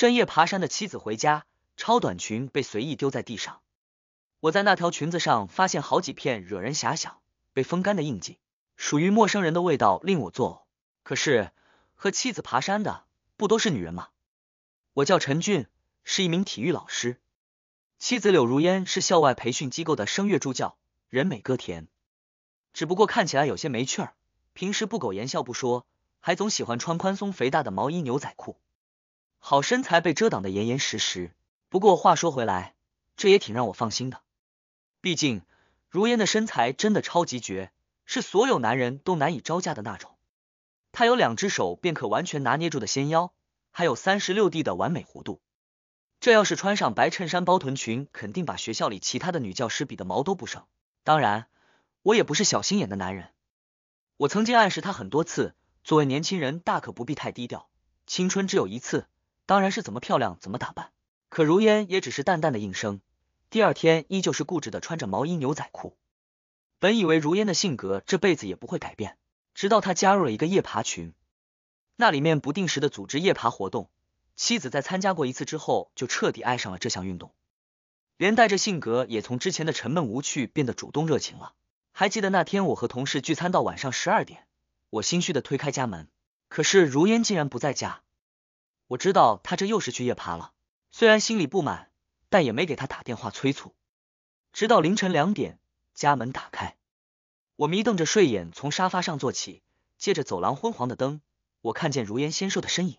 深夜爬山的妻子回家，超短裙被随意丢在地上。我在那条裙子上发现好几片惹人遐想、被风干的印记，属于陌生人的味道令我作呕。可是和妻子爬山的不都是女人吗？我叫陈俊，是一名体育老师，妻子柳如烟是校外培训机构的声乐助教，人美歌甜，只不过看起来有些没趣儿，平时不苟言笑不说，还总喜欢穿宽松肥大的毛衣牛仔裤。好身材被遮挡的严严实实，不过话说回来，这也挺让我放心的。毕竟如烟的身材真的超级绝，是所有男人都难以招架的那种。她有两只手便可完全拿捏住的纤腰，还有三十六 D 的完美弧度。这要是穿上白衬衫包臀裙，肯定把学校里其他的女教师比的毛都不剩。当然，我也不是小心眼的男人。我曾经暗示他很多次，作为年轻人，大可不必太低调，青春只有一次。当然是怎么漂亮怎么打扮，可如烟也只是淡淡的应声。第二天依旧是固执的穿着毛衣牛仔裤。本以为如烟的性格这辈子也不会改变，直到她加入了一个夜爬群，那里面不定时的组织夜爬活动。妻子在参加过一次之后，就彻底爱上了这项运动，连带着性格也从之前的沉闷无趣变得主动热情了。还记得那天我和同事聚餐到晚上十二点，我心虚的推开家门，可是如烟竟然不在家。我知道他这又是去夜爬了，虽然心里不满，但也没给他打电话催促。直到凌晨两点，家门打开，我迷瞪着睡眼从沙发上坐起，借着走廊昏黄的灯，我看见如烟纤瘦的身影。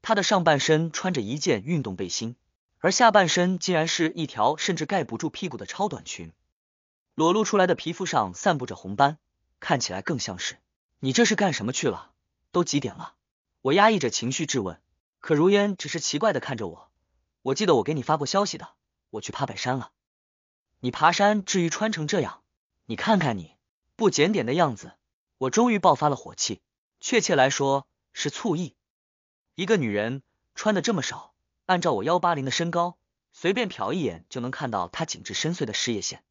他的上半身穿着一件运动背心，而下半身竟然是一条甚至盖不住屁股的超短裙，裸露出来的皮肤上散布着红斑，看起来更像是……你这是干什么去了？都几点了？我压抑着情绪质问。可如烟只是奇怪的看着我，我记得我给你发过消息的，我去爬北山了。你爬山至于穿成这样？你看看你不检点的样子，我终于爆发了火气，确切来说是醋意。一个女人穿的这么少，按照我幺八零的身高，随便瞟一眼就能看到她紧致深邃的事业线。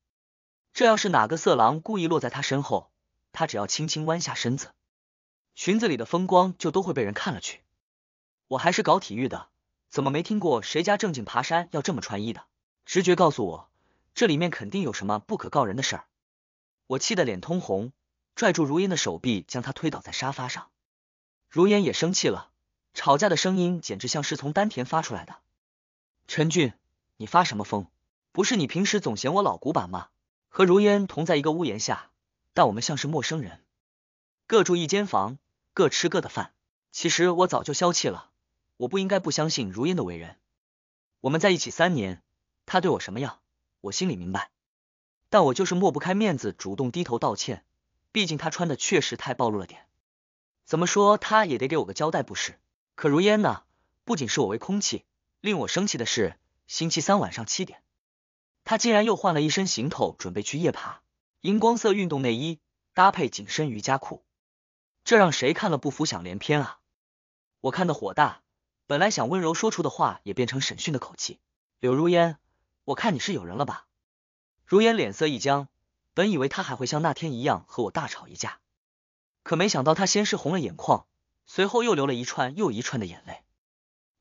这要是哪个色狼故意落在她身后，她只要轻轻弯下身子，裙子里的风光就都会被人看了去。我还是搞体育的，怎么没听过谁家正经爬山要这么穿衣的？直觉告诉我，这里面肯定有什么不可告人的事儿。我气得脸通红，拽住如烟的手臂，将她推倒在沙发上。如烟也生气了，吵架的声音简直像是从丹田发出来的。陈俊，你发什么疯？不是你平时总嫌我老古板吗？和如烟同在一个屋檐下，但我们像是陌生人，各住一间房，各吃各的饭。其实我早就消气了。我不应该不相信如烟的为人。我们在一起三年，她对我什么样，我心里明白。但我就是抹不开面子，主动低头道歉。毕竟她穿的确实太暴露了点，怎么说她也得给我个交代不是？可如烟呢，不仅是我为空气。令我生气的是，星期三晚上七点，她竟然又换了一身行头，准备去夜爬。荧光色运动内衣搭配紧身瑜伽裤，这让谁看了不浮想联翩啊？我看的火大。本来想温柔说出的话，也变成审讯的口气。柳如烟，我看你是有人了吧？如烟脸色一僵，本以为他还会像那天一样和我大吵一架，可没想到他先是红了眼眶，随后又流了一串又一串的眼泪。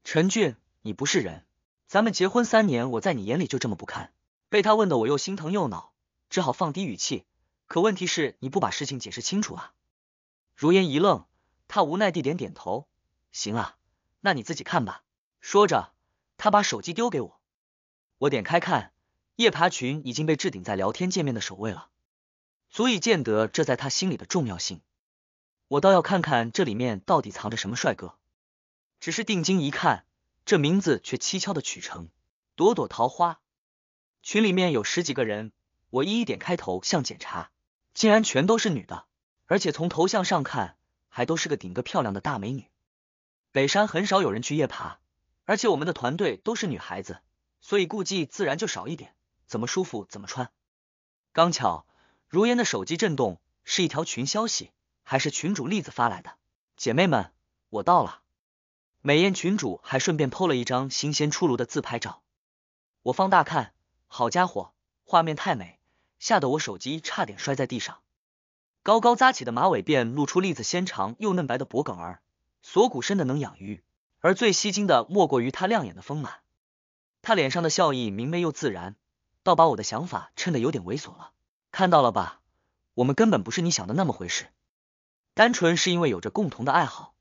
陈俊，你不是人！咱们结婚三年，我在你眼里就这么不堪？被他问的我又心疼又恼，只好放低语气。可问题是，你不把事情解释清楚啊？如烟一愣，他无奈地点点头，行啊。那你自己看吧。说着，他把手机丢给我，我点开看，夜爬群已经被置顶在聊天界面的首位了，足以见得这在他心里的重要性。我倒要看看这里面到底藏着什么帅哥。只是定睛一看，这名字却蹊跷的取成“朵朵桃花”。群里面有十几个人，我一一点开头像检查，竟然全都是女的，而且从头像上看，还都是个顶个漂亮的大美女。北山很少有人去夜爬，而且我们的团队都是女孩子，所以顾忌自然就少一点，怎么舒服怎么穿。刚巧，如烟的手机震动是一条群消息，还是群主栗子发来的？姐妹们，我到了。美艳群主还顺便 PO 了一张新鲜出炉的自拍照，我放大看，好家伙，画面太美，吓得我手机差点摔在地上。高高扎起的马尾辫露出栗子纤长又嫩白的脖梗儿。锁骨深的能养鱼，而最吸睛的莫过于他亮眼的丰满。他脸上的笑意明媚又自然，倒把我的想法衬得有点猥琐了。看到了吧，我们根本不是你想的那么回事，单纯是因为有着共同的爱好。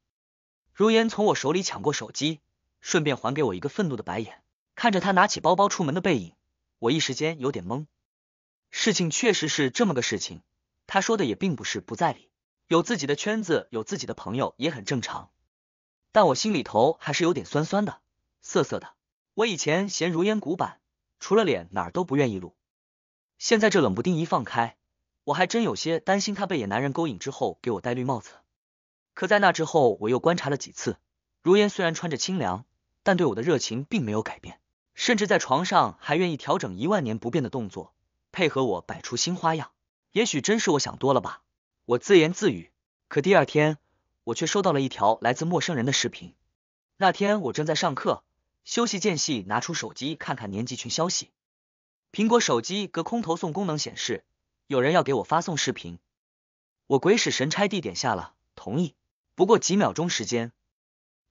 如烟从我手里抢过手机，顺便还给我一个愤怒的白眼。看着他拿起包包出门的背影，我一时间有点懵。事情确实是这么个事情，他说的也并不是不在理。有自己的圈子，有自己的朋友也很正常，但我心里头还是有点酸酸的、涩涩的。我以前嫌如烟古板，除了脸哪儿都不愿意露，现在这冷不丁一放开，我还真有些担心她被野男人勾引之后给我戴绿帽子。可在那之后，我又观察了几次，如烟虽然穿着清凉，但对我的热情并没有改变，甚至在床上还愿意调整一万年不变的动作，配合我摆出新花样。也许真是我想多了吧。我自言自语，可第二天我却收到了一条来自陌生人的视频。那天我正在上课，休息间隙拿出手机看看年级群消息。苹果手机隔空投送功能显示有人要给我发送视频，我鬼使神差地点下了同意。不过几秒钟时间，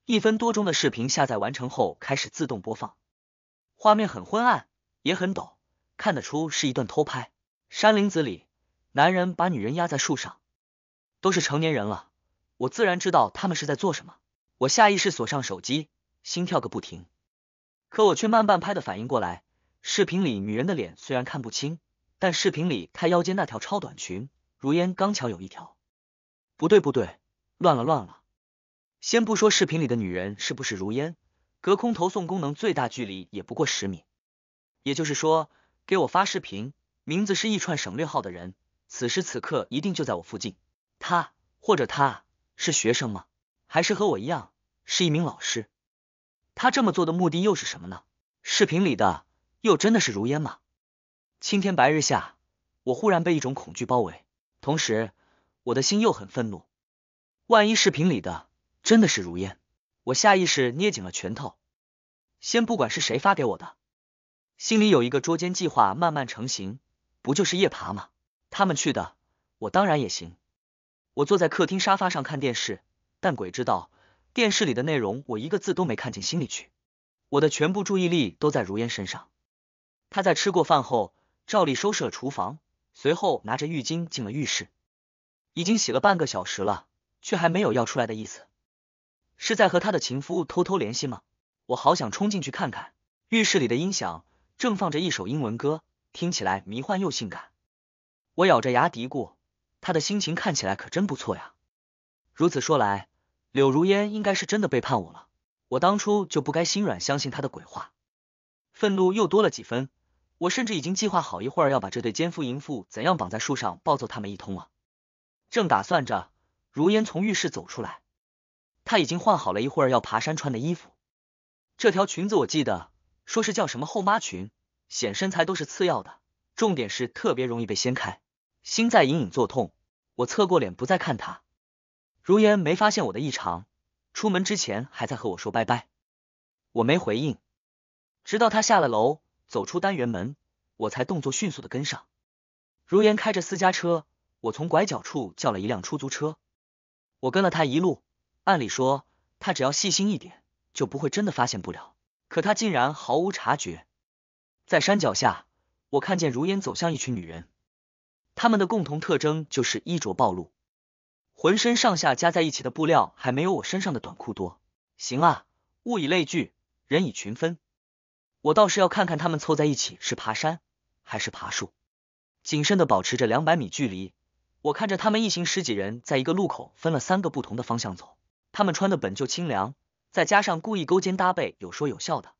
一分多钟的视频下载完成后开始自动播放，画面很昏暗也很抖，看得出是一段偷拍山林子里，男人把女人压在树上。都是成年人了，我自然知道他们是在做什么。我下意识锁上手机，心跳个不停。可我却慢半拍的反应过来，视频里女人的脸虽然看不清，但视频里她腰间那条超短裙，如烟刚巧有一条。不对不对，乱了乱了！先不说视频里的女人是不是如烟，隔空投送功能最大距离也不过十米，也就是说，给我发视频，名字是一串省略号的人，此时此刻一定就在我附近。他或者他是学生吗？还是和我一样是一名老师？他这么做的目的又是什么呢？视频里的又真的是如烟吗？青天白日下，我忽然被一种恐惧包围，同时我的心又很愤怒。万一视频里的真的是如烟，我下意识捏紧了拳头。先不管是谁发给我的，心里有一个捉奸计划慢慢成型。不就是夜爬吗？他们去的，我当然也行。我坐在客厅沙发上看电视，但鬼知道电视里的内容，我一个字都没看进心里去。我的全部注意力都在如烟身上。她在吃过饭后，照例收拾了厨房，随后拿着浴巾进了浴室。已经洗了半个小时了，却还没有要出来的意思，是在和他的情夫偷偷联系吗？我好想冲进去看看。浴室里的音响正放着一首英文歌，听起来迷幻又性感。我咬着牙嘀咕。他的心情看起来可真不错呀。如此说来，柳如烟应该是真的背叛我了。我当初就不该心软，相信他的鬼话。愤怒又多了几分。我甚至已经计划好一会儿要把这对奸夫淫妇怎样绑在树上暴揍他们一通了。正打算着，如烟从浴室走出来，她已经换好了一会儿要爬山穿的衣服。这条裙子我记得说是叫什么后妈裙，显身材都是次要的，重点是特别容易被掀开。心在隐隐作痛。我侧过脸，不再看他。如烟没发现我的异常，出门之前还在和我说拜拜，我没回应。直到他下了楼，走出单元门，我才动作迅速的跟上。如烟开着私家车，我从拐角处叫了一辆出租车。我跟了他一路，按理说他只要细心一点，就不会真的发现不了。可他竟然毫无察觉。在山脚下，我看见如烟走向一群女人。他们的共同特征就是衣着暴露，浑身上下加在一起的布料还没有我身上的短裤多。行啊，物以类聚，人以群分，我倒是要看看他们凑在一起是爬山还是爬树。谨慎的保持着两百米距离，我看着他们一行十几人在一个路口分了三个不同的方向走。他们穿的本就清凉，再加上故意勾肩搭背，有说有笑的。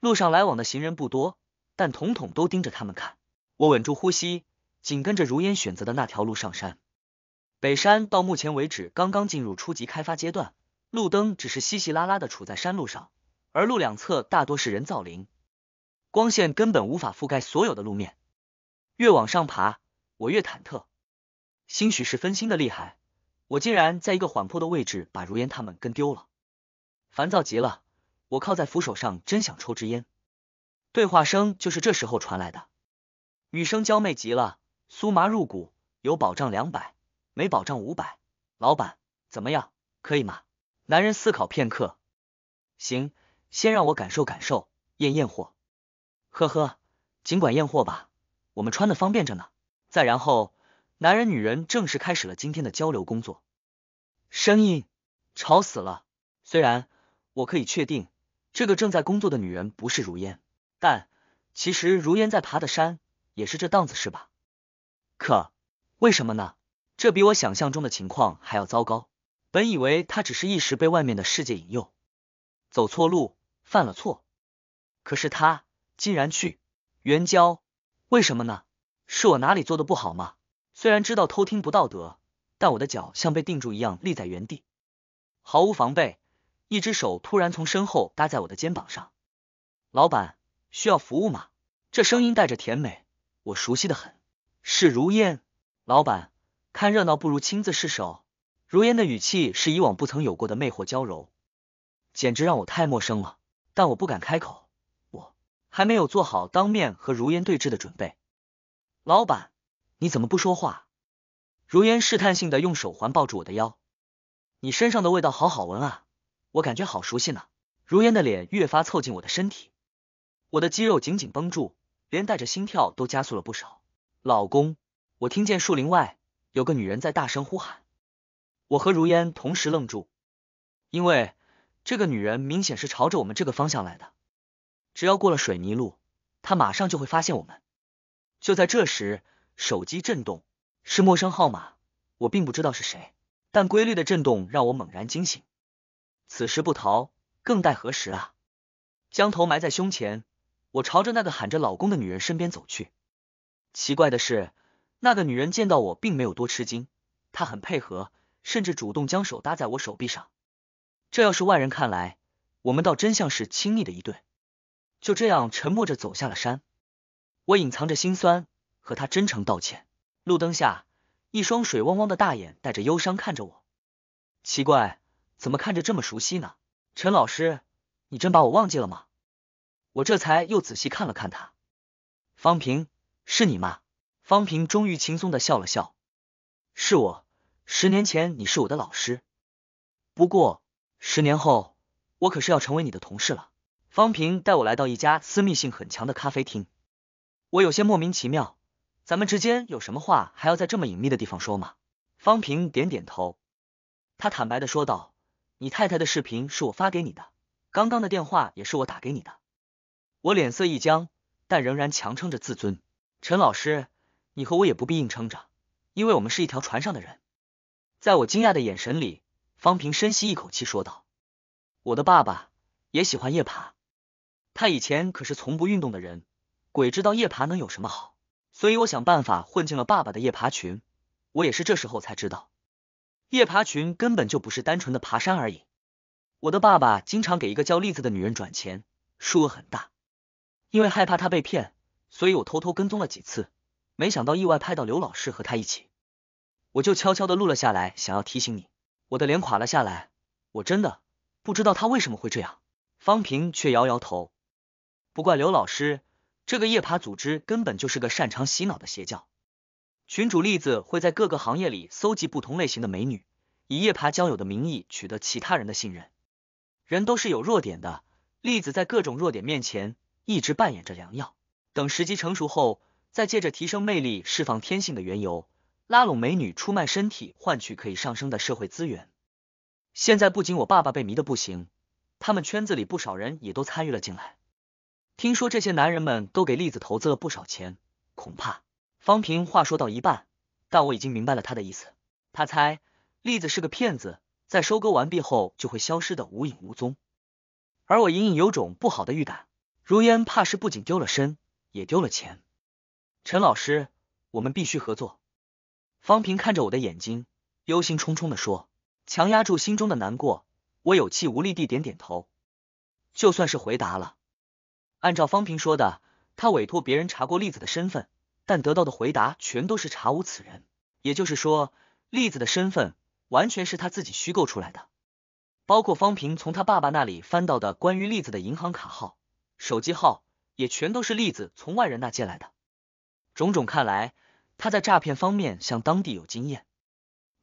路上来往的行人不多，但统统都盯着他们看。我稳住呼吸。紧跟着如烟选择的那条路上山，北山到目前为止刚刚进入初级开发阶段，路灯只是稀稀拉拉的处在山路上，而路两侧大多是人造林，光线根本无法覆盖所有的路面。越往上爬，我越忐忑。兴许是分心的厉害，我竟然在一个缓坡的位置把如烟他们跟丢了，烦躁极了，我靠在扶手上，真想抽支烟。对话声就是这时候传来的，女生娇媚极了。酥麻入骨，有保障两百，没保障五百。老板，怎么样？可以吗？男人思考片刻，行，先让我感受感受，验验货。呵呵，尽管验货吧，我们穿的方便着呢。再然后，男人女人正式开始了今天的交流工作，声音吵死了。虽然我可以确定这个正在工作的女人不是如烟，但其实如烟在爬的山也是这档子事吧。可为什么呢？这比我想象中的情况还要糟糕。本以为他只是一时被外面的世界引诱，走错路，犯了错。可是他竟然去援交，为什么呢？是我哪里做的不好吗？虽然知道偷听不道德，但我的脚像被定住一样立在原地，毫无防备。一只手突然从身后搭在我的肩膀上，老板需要服务吗？这声音带着甜美，我熟悉的很。是如烟，老板，看热闹不如亲自试手。如烟的语气是以往不曾有过的魅惑娇柔，简直让我太陌生了。但我不敢开口，我还没有做好当面和如烟对峙的准备。老板，你怎么不说话？如烟试探性的用手环抱住我的腰，你身上的味道好好闻啊，我感觉好熟悉呢。如烟的脸越发凑近我的身体，我的肌肉紧紧绷住，连带着心跳都加速了不少。老公，我听见树林外有个女人在大声呼喊，我和如烟同时愣住，因为这个女人明显是朝着我们这个方向来的，只要过了水泥路，她马上就会发现我们。就在这时，手机震动，是陌生号码，我并不知道是谁，但规律的震动让我猛然惊醒，此时不逃更待何时啊？将头埋在胸前，我朝着那个喊着老公的女人身边走去。奇怪的是，那个女人见到我并没有多吃惊，她很配合，甚至主动将手搭在我手臂上。这要是外人看来，我们倒真像是亲密的一对。就这样沉默着走下了山，我隐藏着心酸，和她真诚道歉。路灯下，一双水汪汪的大眼带着忧伤看着我。奇怪，怎么看着这么熟悉呢？陈老师，你真把我忘记了吗？我这才又仔细看了看他，方平。是你吗？方平终于轻松的笑了笑，是我。十年前你是我的老师，不过十年后我可是要成为你的同事了。方平带我来到一家私密性很强的咖啡厅，我有些莫名其妙，咱们之间有什么话还要在这么隐秘的地方说吗？方平点点头，他坦白的说道：“你太太的视频是我发给你的，刚刚的电话也是我打给你的。”我脸色一僵，但仍然强撑着自尊。陈老师，你和我也不必硬撑着，因为我们是一条船上的人。在我惊讶的眼神里，方平深吸一口气说道：“我的爸爸也喜欢夜爬，他以前可是从不运动的人，鬼知道夜爬能有什么好。所以我想办法混进了爸爸的夜爬群。我也是这时候才知道，夜爬群根本就不是单纯的爬山而已。我的爸爸经常给一个叫栗子的女人转钱，数额很大，因为害怕他被骗。”所以我偷偷跟踪了几次，没想到意外拍到刘老师和他一起，我就悄悄的录了下来，想要提醒你。我的脸垮了下来，我真的不知道他为什么会这样。方平却摇摇头，不怪刘老师，这个夜爬组织根本就是个擅长洗脑的邪教。群主栗子会在各个行业里搜集不同类型的美女，以夜爬交友的名义取得其他人的信任。人都是有弱点的，栗子在各种弱点面前一直扮演着良药。等时机成熟后，再借着提升魅力、释放天性的缘由，拉拢美女出卖身体，换取可以上升的社会资源。现在不仅我爸爸被迷得不行，他们圈子里不少人也都参与了进来。听说这些男人们都给栗子投资了不少钱，恐怕方平话说到一半，但我已经明白了他的意思。他猜栗子是个骗子，在收割完毕后就会消失的无影无踪。而我隐隐有种不好的预感，如烟怕是不仅丢了身。也丢了钱，陈老师，我们必须合作。方平看着我的眼睛，忧心忡忡的说：“强压住心中的难过，我有气无力地点点头，就算是回答了。按照方平说的，他委托别人查过栗子的身份，但得到的回答全都是查无此人，也就是说，栗子的身份完全是他自己虚构出来的，包括方平从他爸爸那里翻到的关于栗子的银行卡号、手机号。”也全都是例子，从外人那借来的。种种看来，他在诈骗方面向当地有经验。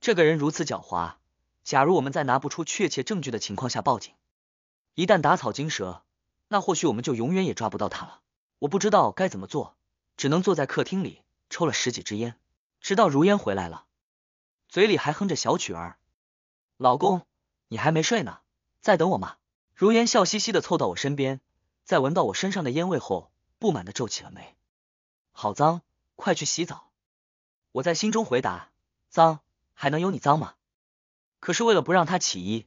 这个人如此狡猾，假如我们在拿不出确切证据的情况下报警，一旦打草惊蛇，那或许我们就永远也抓不到他了。我不知道该怎么做，只能坐在客厅里抽了十几支烟，直到如烟回来了，嘴里还哼着小曲儿。老公，你还没睡呢，在等我吗？如烟笑嘻嘻的凑到我身边。在闻到我身上的烟味后，不满的皱起了眉。好脏，快去洗澡！我在心中回答。脏还能有你脏吗？可是为了不让他起疑，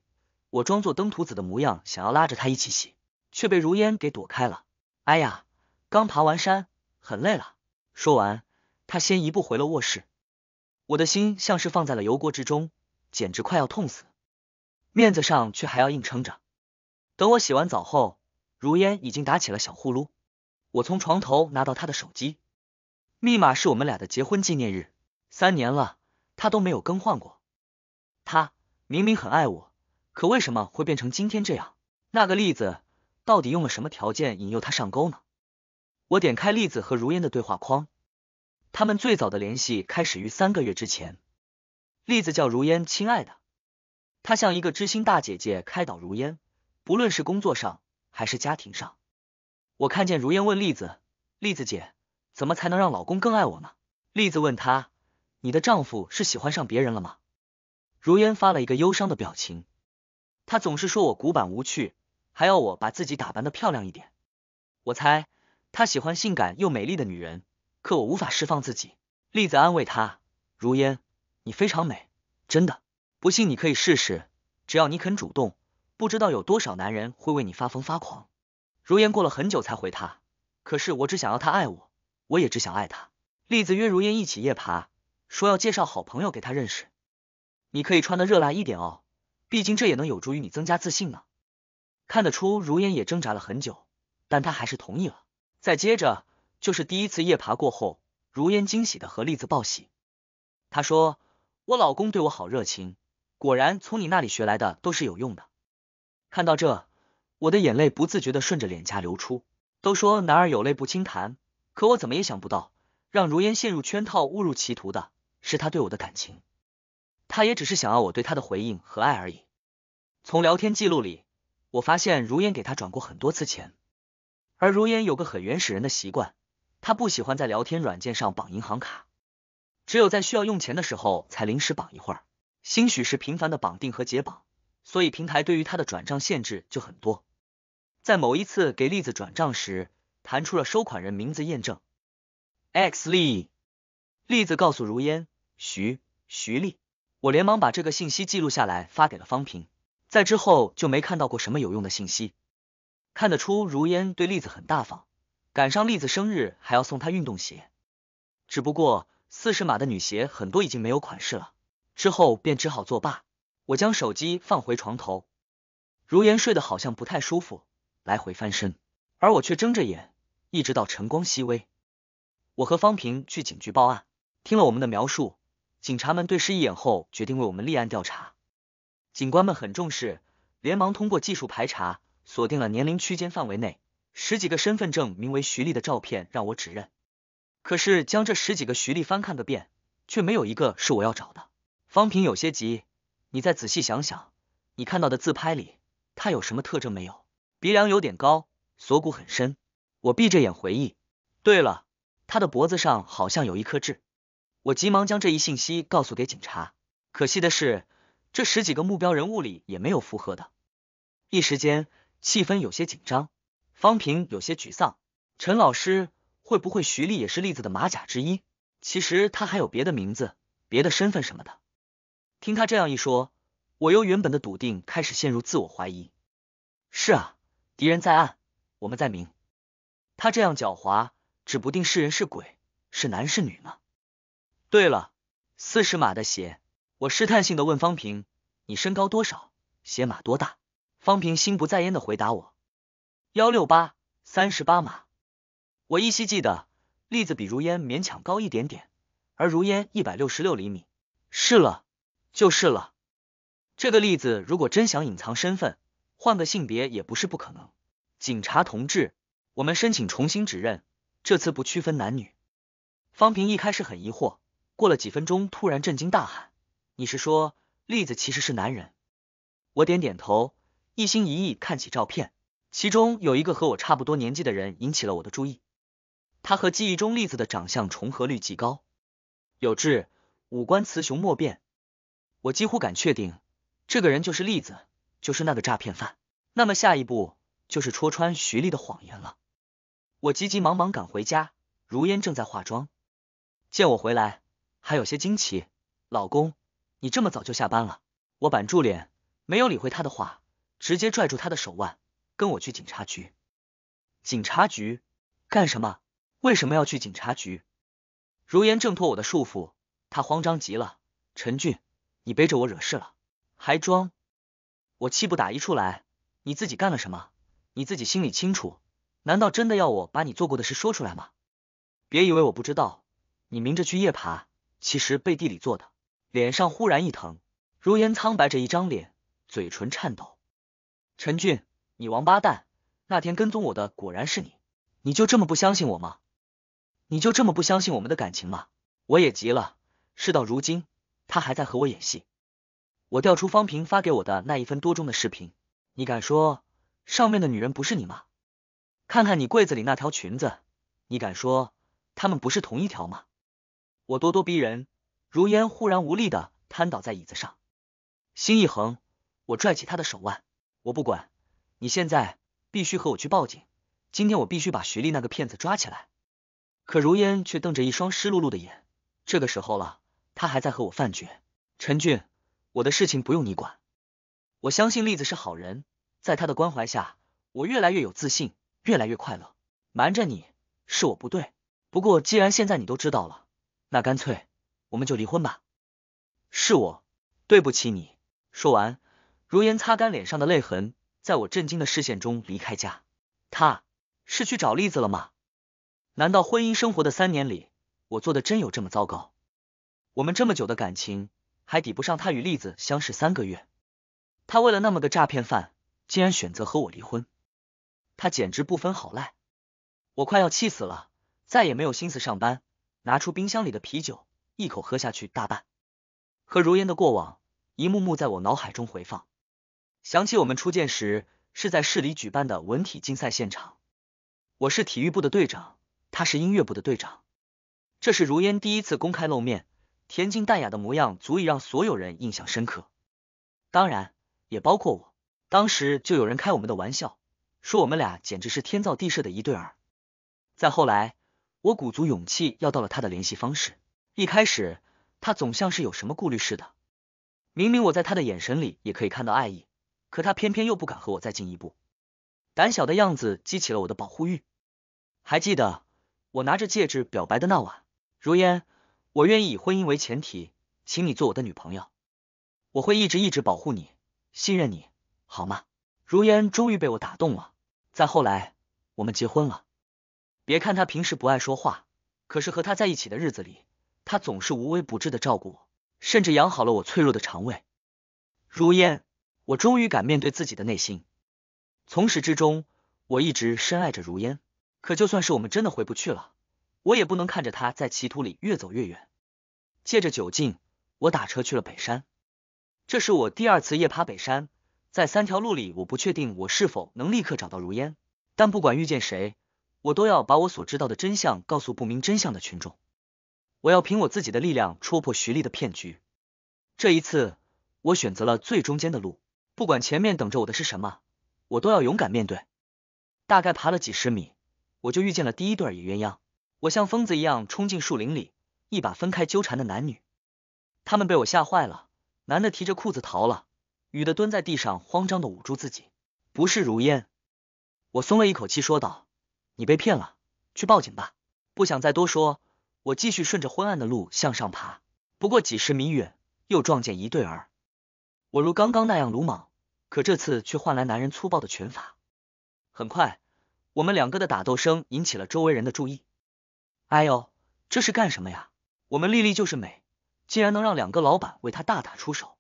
我装作登徒子的模样，想要拉着他一起洗，却被如烟给躲开了。哎呀，刚爬完山，很累了。说完，他先一步回了卧室。我的心像是放在了油锅之中，简直快要痛死。面子上却还要硬撑着。等我洗完澡后。如烟已经打起了小呼噜，我从床头拿到他的手机，密码是我们俩的结婚纪念日，三年了，他都没有更换过。他明明很爱我，可为什么会变成今天这样？那个栗子到底用了什么条件引诱他上钩呢？我点开栗子和如烟的对话框，他们最早的联系开始于三个月之前。栗子叫如烟亲爱的，她像一个知心大姐姐开导如烟，不论是工作上。还是家庭上，我看见如烟问栗子，栗子姐，怎么才能让老公更爱我呢？栗子问她，你的丈夫是喜欢上别人了吗？如烟发了一个忧伤的表情，她总是说我古板无趣，还要我把自己打扮的漂亮一点。我猜他喜欢性感又美丽的女人，可我无法释放自己。栗子安慰他：“如烟，你非常美，真的，不信你可以试试，只要你肯主动。不知道有多少男人会为你发疯发狂。如烟过了很久才回他，可是我只想要他爱我，我也只想爱他。栗子约如烟一起夜爬，说要介绍好朋友给他认识。你可以穿的热辣一点哦，毕竟这也能有助于你增加自信呢。看得出如烟也挣扎了很久，但他还是同意了。再接着就是第一次夜爬过后，如烟惊喜的和栗子报喜，她说我老公对我好热情，果然从你那里学来的都是有用的。看到这，我的眼泪不自觉的顺着脸颊流出。都说男儿有泪不轻弹，可我怎么也想不到，让如烟陷入圈套、误入歧途的是他对我的感情。他也只是想要我对他的回应和爱而已。从聊天记录里，我发现如烟给他转过很多次钱。而如烟有个很原始人的习惯，他不喜欢在聊天软件上绑银行卡，只有在需要用钱的时候才临时绑一会儿，兴许是频繁的绑定和解绑。所以平台对于他的转账限制就很多，在某一次给栗子转账时，弹出了收款人名字验证，X 栗，栗子告诉如烟，徐徐丽，我连忙把这个信息记录下来，发给了方平，在之后就没看到过什么有用的信息。看得出如烟对栗子很大方，赶上栗子生日还要送她运动鞋，只不过四十码的女鞋很多已经没有款式了，之后便只好作罢。我将手机放回床头，如烟睡得好像不太舒服，来回翻身，而我却睁着眼，一直到晨光熹微。我和方平去警局报案，听了我们的描述，警察们对视一眼后，决定为我们立案调查。警官们很重视，连忙通过技术排查，锁定了年龄区间范围内十几个身份证名为徐丽的照片，让我指认。可是将这十几个徐丽翻看个遍，却没有一个是我要找的。方平有些急。你再仔细想想，你看到的自拍里，他有什么特征没有？鼻梁有点高，锁骨很深。我闭着眼回忆，对了，他的脖子上好像有一颗痣。我急忙将这一信息告诉给警察。可惜的是，这十几个目标人物里也没有符合的。一时间气氛有些紧张，方平有些沮丧。陈老师，会不会徐丽也是栗子的马甲之一？其实他还有别的名字、别的身份什么的。听他这样一说，我由原本的笃定开始陷入自我怀疑。是啊，敌人在暗，我们在明。他这样狡猾，指不定是人是鬼，是男是女呢。对了，四十码的鞋，我试探性的问方平：“你身高多少？鞋码多大？”方平心不在焉的回答我：“幺六八，三十八码。”我依稀记得，栗子比如烟勉强高一点点，而如烟一百六十六厘米。是了。就是了，这个例子如果真想隐藏身份，换个性别也不是不可能。警察同志，我们申请重新指认，这次不区分男女。方平一开始很疑惑，过了几分钟，突然震惊大喊：“你是说栗子其实是男人？”我点点头，一心一意看起照片，其中有一个和我差不多年纪的人引起了我的注意，他和记忆中栗子的长相重合率极高，有志五官雌雄莫辨。我几乎敢确定，这个人就是栗子，就是那个诈骗犯。那么下一步就是戳穿徐丽的谎言了。我急急忙忙赶回家，如烟正在化妆，见我回来还有些惊奇。老公，你这么早就下班了？我板住脸，没有理会她的话，直接拽住她的手腕，跟我去警察局。警察局干什么？为什么要去警察局？如烟挣脱我的束缚，她慌张极了。陈俊。你背着我惹事了，还装！我气不打一处来，你自己干了什么？你自己心里清楚。难道真的要我把你做过的事说出来吗？别以为我不知道，你明着去夜爬，其实背地里做的。脸上忽然一疼，如烟苍白着一张脸，嘴唇颤抖。陈俊，你王八蛋！那天跟踪我的果然是你，你就这么不相信我吗？你就这么不相信我们的感情吗？我也急了，事到如今。他还在和我演戏，我调出方平发给我的那一分多钟的视频，你敢说上面的女人不是你吗？看看你柜子里那条裙子，你敢说他们不是同一条吗？我咄咄逼人，如烟忽然无力的瘫倒在椅子上，心一横，我拽起他的手腕，我不管，你现在必须和我去报警，今天我必须把徐丽那个骗子抓起来。可如烟却瞪着一双湿漉漉的眼，这个时候了。他还在和我犯倔，陈俊，我的事情不用你管。我相信栗子是好人，在她的关怀下，我越来越有自信，越来越快乐。瞒着你是我不对，不过既然现在你都知道了，那干脆我们就离婚吧。是我对不起你。说完，如烟擦干脸上的泪痕，在我震惊的视线中离开家。他是去找栗子了吗？难道婚姻生活的三年里，我做的真有这么糟糕？我们这么久的感情还抵不上他与栗子相识三个月。他为了那么个诈骗犯，竟然选择和我离婚，他简直不分好赖。我快要气死了，再也没有心思上班。拿出冰箱里的啤酒，一口喝下去大半。和如烟的过往一幕幕在我脑海中回放，想起我们初见时是在市里举办的文体竞赛现场，我是体育部的队长，他是音乐部的队长，这是如烟第一次公开露面。恬静淡雅的模样足以让所有人印象深刻，当然也包括我。当时就有人开我们的玩笑，说我们俩简直是天造地设的一对儿。再后来，我鼓足勇气要到了他的联系方式。一开始，他总像是有什么顾虑似的，明明我在他的眼神里也可以看到爱意，可他偏偏又不敢和我再进一步，胆小的样子激起了我的保护欲。还记得我拿着戒指表白的那晚，如烟。我愿意以婚姻为前提，请你做我的女朋友，我会一直一直保护你，信任你，好吗？如烟终于被我打动了。再后来，我们结婚了。别看她平时不爱说话，可是和她在一起的日子里，她总是无微不至的照顾我，甚至养好了我脆弱的肠胃。如烟，我终于敢面对自己的内心。从始至终，我一直深爱着如烟。可就算是我们真的回不去了。我也不能看着他在歧途里越走越远。借着酒劲，我打车去了北山。这是我第二次夜爬北山，在三条路里，我不确定我是否能立刻找到如烟，但不管遇见谁，我都要把我所知道的真相告诉不明真相的群众。我要凭我自己的力量戳破徐丽的骗局。这一次，我选择了最中间的路，不管前面等着我的是什么，我都要勇敢面对。大概爬了几十米，我就遇见了第一对野鸳鸯。我像疯子一样冲进树林里，一把分开纠缠的男女。他们被我吓坏了，男的提着裤子逃了，女的蹲在地上，慌张的捂住自己。不是如烟，我松了一口气，说道：“你被骗了，去报警吧。”不想再多说，我继续顺着昏暗的路向上爬。不过几十米远，又撞见一对儿。我如刚刚那样鲁莽，可这次却换来男人粗暴的拳法。很快，我们两个的打斗声引起了周围人的注意。哎呦，这是干什么呀？我们丽丽就是美，竟然能让两个老板为她大打出手。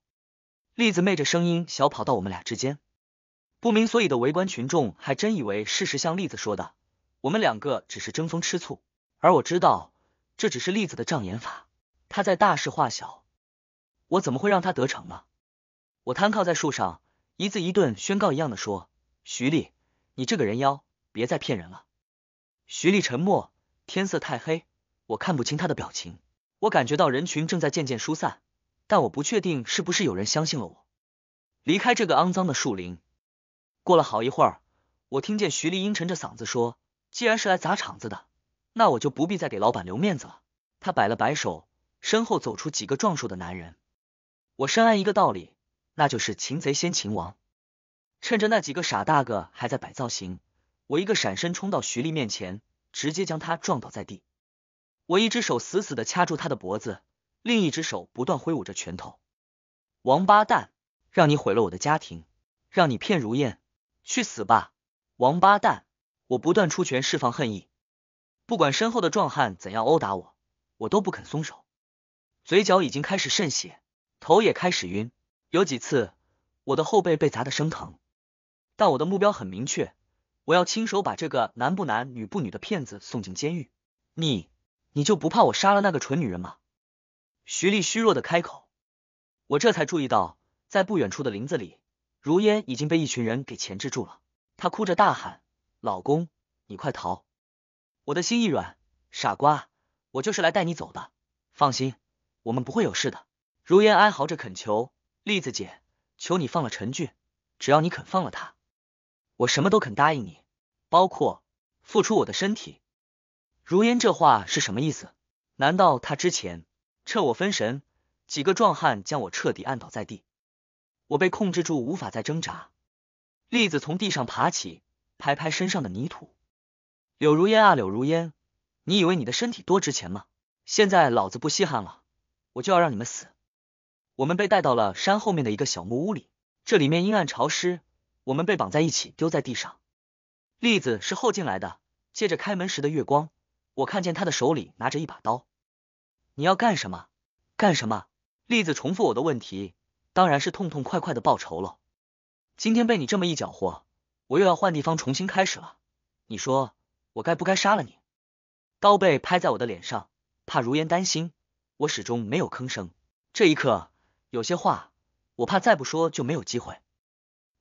栗子妹这声音小跑到我们俩之间，不明所以的围观群众还真以为事实像栗子说的，我们两个只是争风吃醋。而我知道，这只是栗子的障眼法，她在大事化小。我怎么会让她得逞呢？我瘫靠在树上，一字一顿宣告一样的说：“徐丽，你这个人妖，别再骗人了。”徐丽沉默。天色太黑，我看不清他的表情。我感觉到人群正在渐渐疏散，但我不确定是不是有人相信了我。离开这个肮脏的树林，过了好一会儿，我听见徐丽阴沉着嗓子说：“既然是来砸场子的，那我就不必再给老板留面子了。”他摆了摆手，身后走出几个壮硕的男人。我深谙一个道理，那就是擒贼先擒王。趁着那几个傻大个还在摆造型，我一个闪身冲到徐丽面前。直接将他撞倒在地，我一只手死死的掐住他的脖子，另一只手不断挥舞着拳头。王八蛋，让你毁了我的家庭，让你骗如燕，去死吧！王八蛋！我不断出拳释放恨意，不管身后的壮汉怎样殴打我，我都不肯松手，嘴角已经开始渗血，头也开始晕。有几次我的后背被砸得生疼，但我的目标很明确。我要亲手把这个男不男女不女的骗子送进监狱。你，你就不怕我杀了那个蠢女人吗？徐丽虚弱的开口。我这才注意到，在不远处的林子里，如烟已经被一群人给钳制住了。她哭着大喊：“老公，你快逃！”我的心一软，傻瓜，我就是来带你走的。放心，我们不会有事的。如烟哀嚎着恳求：栗子姐，求你放了陈俊，只要你肯放了他。我什么都肯答应你，包括付出我的身体。如烟这话是什么意思？难道他之前趁我分神，几个壮汉将我彻底按倒在地？我被控制住，无法再挣扎。栗子从地上爬起，拍拍身上的泥土。柳如烟啊，柳如烟，你以为你的身体多值钱吗？现在老子不稀罕了，我就要让你们死。我们被带到了山后面的一个小木屋里，这里面阴暗潮湿。我们被绑在一起，丢在地上。栗子是后进来的，借着开门时的月光，我看见他的手里拿着一把刀。你要干什么？干什么？栗子重复我的问题，当然是痛痛快快的报仇了。今天被你这么一搅和，我又要换地方重新开始了。你说我该不该杀了你？刀背拍在我的脸上，怕如烟担心，我始终没有吭声。这一刻，有些话我怕再不说就没有机会。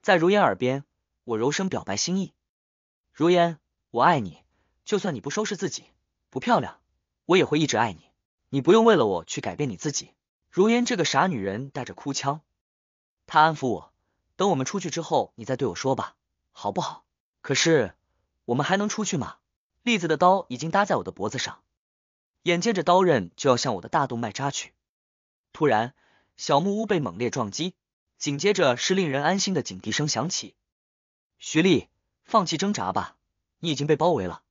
在如烟耳边，我柔声表白心意：“如烟，我爱你，就算你不收拾自己，不漂亮，我也会一直爱你。你不用为了我去改变你自己。”如烟这个傻女人带着哭腔，她安抚我：“等我们出去之后，你再对我说吧，好不好？”可是我们还能出去吗？栗子的刀已经搭在我的脖子上，眼见着刀刃就要向我的大动脉扎去，突然，小木屋被猛烈撞击。紧接着是令人安心的警笛声响起。徐丽，放弃挣扎吧，你已经被包围了。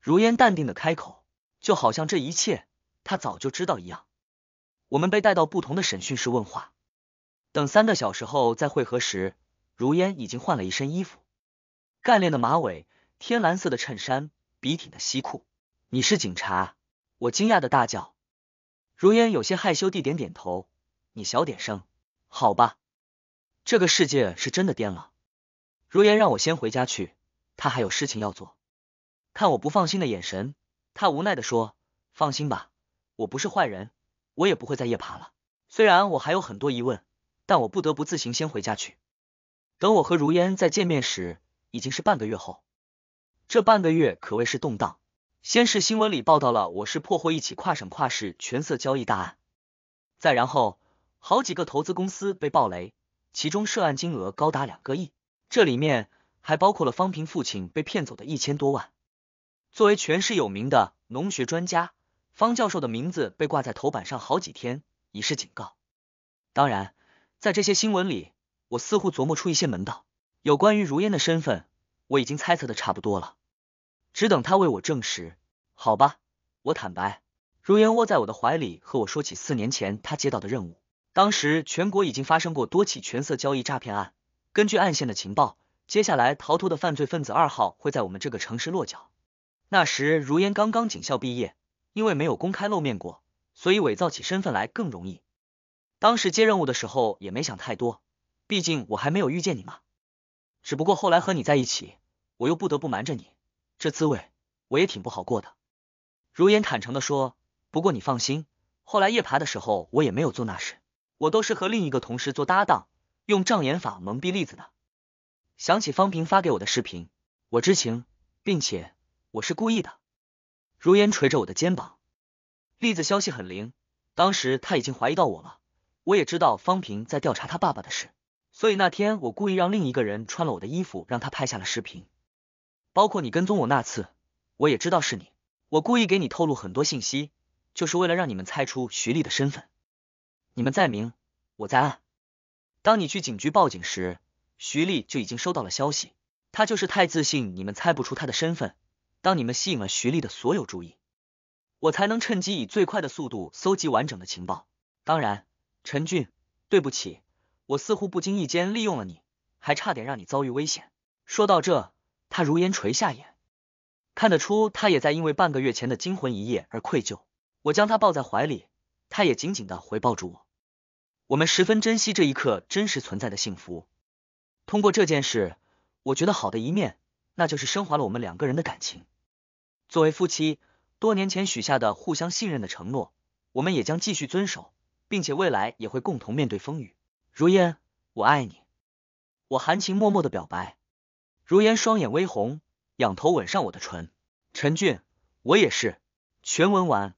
如烟淡定的开口，就好像这一切他早就知道一样。我们被带到不同的审讯室问话，等三个小时后再会合时，如烟已经换了一身衣服，干练的马尾，天蓝色的衬衫，笔挺的西裤。你是警察？我惊讶的大叫。如烟有些害羞地点点头。你小点声，好吧。这个世界是真的颠了。如烟让我先回家去，他还有事情要做。看我不放心的眼神，他无奈的说：“放心吧，我不是坏人，我也不会再夜爬了。虽然我还有很多疑问，但我不得不自行先回家去。等我和如烟再见面时，已经是半个月后。这半个月可谓是动荡。先是新闻里报道了我是破获一起跨省跨市权色交易大案，再然后好几个投资公司被暴雷。”其中涉案金额高达两个亿，这里面还包括了方平父亲被骗走的一千多万。作为全市有名的农学专家，方教授的名字被挂在头版上好几天，以示警告。当然，在这些新闻里，我似乎琢磨出一些门道。有关于如烟的身份，我已经猜测的差不多了，只等他为我证实。好吧，我坦白。如烟窝在我的怀里，和我说起四年前他接到的任务。当时全国已经发生过多起权色交易诈骗案，根据暗线的情报，接下来逃脱的犯罪分子二号会在我们这个城市落脚。那时如烟刚刚警校毕业，因为没有公开露面过，所以伪造起身份来更容易。当时接任务的时候也没想太多，毕竟我还没有遇见你嘛。只不过后来和你在一起，我又不得不瞒着你，这滋味我也挺不好过的。如烟坦诚的说，不过你放心，后来夜爬的时候我也没有做那事。我都是和另一个同事做搭档，用障眼法蒙蔽栗子的。想起方平发给我的视频，我知情，并且我是故意的。如烟捶着我的肩膀，栗子消息很灵，当时他已经怀疑到我了。我也知道方平在调查他爸爸的事，所以那天我故意让另一个人穿了我的衣服，让他拍下了视频。包括你跟踪我那次，我也知道是你。我故意给你透露很多信息，就是为了让你们猜出徐丽的身份。你们在明，我在暗。当你去警局报警时，徐丽就已经收到了消息。她就是太自信，你们猜不出她的身份。当你们吸引了徐丽的所有注意，我才能趁机以最快的速度搜集完整的情报。当然，陈俊，对不起，我似乎不经意间利用了你，还差点让你遭遇危险。说到这，他如烟垂下眼，看得出他也在因为半个月前的惊魂一夜而愧疚。我将他抱在怀里。他也紧紧的回抱住我，我们十分珍惜这一刻真实存在的幸福。通过这件事，我觉得好的一面，那就是升华了我们两个人的感情。作为夫妻，多年前许下的互相信任的承诺，我们也将继续遵守，并且未来也会共同面对风雨。如烟，我爱你，我含情脉脉的表白。如烟双眼微红，仰头吻上我的唇。陈俊，我也是。全文完。